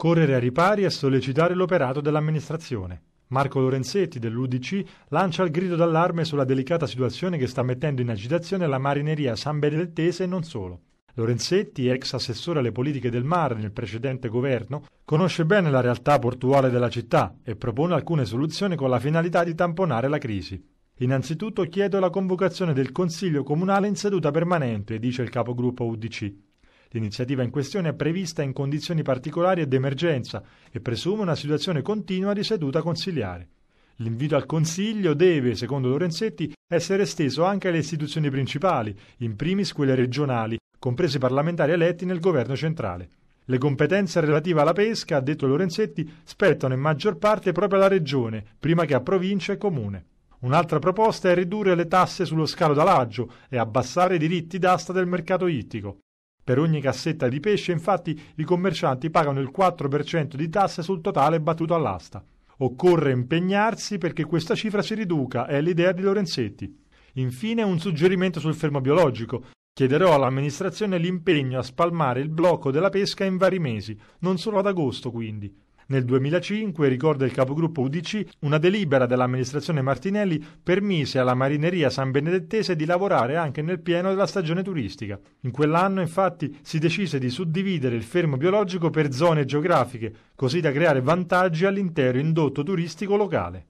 correre ai ripari e sollecitare l'operato dell'amministrazione. Marco Lorenzetti dell'UDC lancia il grido d'allarme sulla delicata situazione che sta mettendo in agitazione la marineria sambedettese e non solo. Lorenzetti, ex assessore alle politiche del mare nel precedente governo, conosce bene la realtà portuale della città e propone alcune soluzioni con la finalità di tamponare la crisi. Innanzitutto chiedo la convocazione del Consiglio Comunale in seduta permanente, dice il capogruppo UDC. L'iniziativa in questione è prevista in condizioni particolari ed emergenza e presume una situazione continua di seduta consiliare. L'invito al Consiglio deve, secondo Lorenzetti, essere esteso anche alle istituzioni principali, in primis quelle regionali, compresi i parlamentari eletti nel governo centrale. Le competenze relative alla pesca, ha detto Lorenzetti, spettano in maggior parte proprio alla regione, prima che a provincia e comune. Un'altra proposta è ridurre le tasse sullo scalo d'alaggio e abbassare i diritti d'asta del mercato ittico. Per ogni cassetta di pesce, infatti, i commercianti pagano il 4% di tasse sul totale battuto all'asta. Occorre impegnarsi perché questa cifra si riduca, è l'idea di Lorenzetti. Infine un suggerimento sul fermo biologico. Chiederò all'amministrazione l'impegno a spalmare il blocco della pesca in vari mesi, non solo ad agosto quindi. Nel 2005, ricorda il capogruppo UDC, una delibera dell'amministrazione Martinelli permise alla marineria san benedettese di lavorare anche nel pieno della stagione turistica. In quell'anno, infatti, si decise di suddividere il fermo biologico per zone geografiche, così da creare vantaggi all'intero indotto turistico locale.